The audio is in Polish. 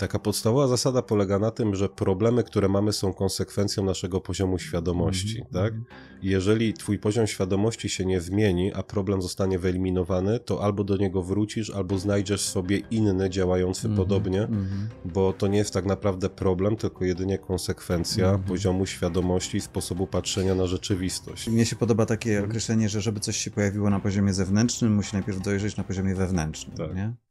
Taka podstawowa zasada polega na tym, że problemy, które mamy, są konsekwencją naszego poziomu mhm, świadomości. Mm-hmm. Tak? Mhm. Jeżeli twój poziom świadomości się nie zmieni, a problem zostanie wyeliminowany, to albo do niego wrócisz, albo znajdziesz sobie inny działający mm-hmm. podobnie, mm-hmm. bo to nie jest tak naprawdę problem, tylko jedynie konsekwencja mhm. poziomu świadomości i sposobu patrzenia na rzeczywistość. Mnie się podoba takie określenie, że żeby coś się pojawiło na poziomie zewnętrznym, musi najpierw dojrzeć na poziomie wewnętrznym. Tak. Nie?